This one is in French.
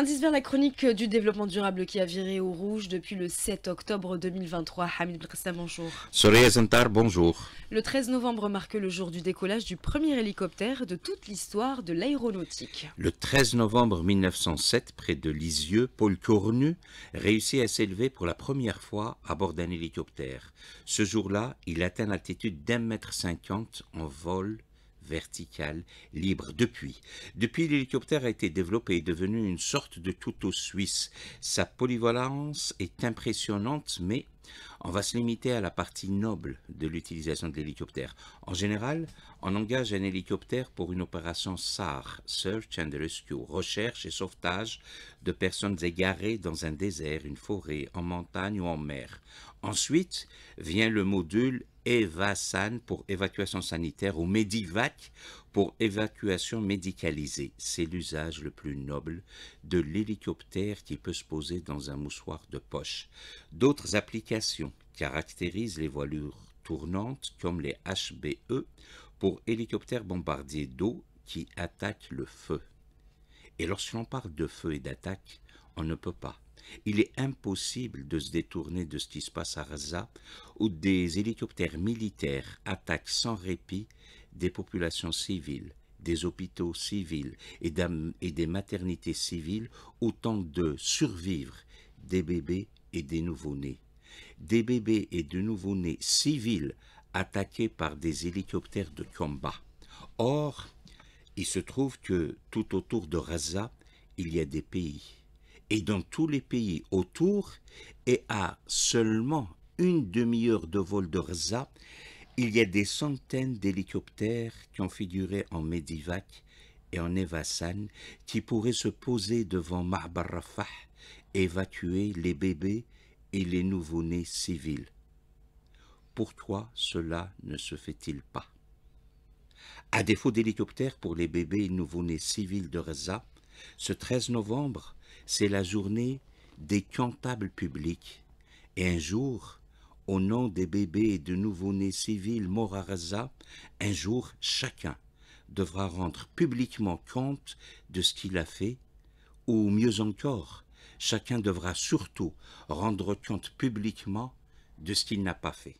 Indice vers la chronique du développement durable qui a viré au rouge depuis le 7 octobre 2023. Hamid ben bonjour. bonjour. Le 13 novembre marque le jour du décollage du premier hélicoptère de toute l'histoire de l'aéronautique. Le 13 novembre 1907, près de Lisieux, Paul Cornu réussit à s'élever pour la première fois à bord d'un hélicoptère. Ce jour-là, il atteint l'altitude d'un mètre cinquante en vol verticale libre depuis. Depuis, l'hélicoptère a été développé et devenu une sorte de tuto suisse. Sa polyvalence est impressionnante mais on va se limiter à la partie noble de l'utilisation de l'hélicoptère. En général, on engage un hélicoptère pour une opération SAR, Search and Rescue, recherche et sauvetage de personnes égarées dans un désert, une forêt, en montagne ou en mer. Ensuite vient le module EVASAN pour évacuation sanitaire ou MEDIVAC pour évacuation médicalisée. C'est l'usage le plus noble de l'hélicoptère qui peut se poser dans un moussoir de poche. D'autres applications caractérise les voilures tournantes comme les HBE pour hélicoptères bombardiers d'eau qui attaquent le feu. Et lorsque l'on parle de feu et d'attaque, on ne peut pas. Il est impossible de se détourner de ce qui se passe à Raza où des hélicoptères militaires attaquent sans répit des populations civiles, des hôpitaux civils et, et des maternités civiles, autant de survivre des bébés et des nouveau-nés des bébés et de nouveaux nés civils attaqués par des hélicoptères de combat. Or, il se trouve que tout autour de Raza, il y a des pays. Et dans tous les pays autour, et à seulement une demi-heure de vol de Raza, il y a des centaines d'hélicoptères qui ont figuré en Medivac et en Evasan qui pourraient se poser devant mahbar Rafah, évacuer les bébés et les nouveaux nés civils. Pourquoi cela ne se fait-il pas À défaut d'hélicoptère pour les bébés et nouveau-nés civils de Reza, ce 13 novembre, c'est la journée des comptables publics. Et un jour, au nom des bébés et de nouveaux nés civils morts à Reza, un jour chacun devra rendre publiquement compte de ce qu'il a fait, ou mieux encore, chacun devra surtout rendre compte publiquement de ce qu'il n'a pas fait.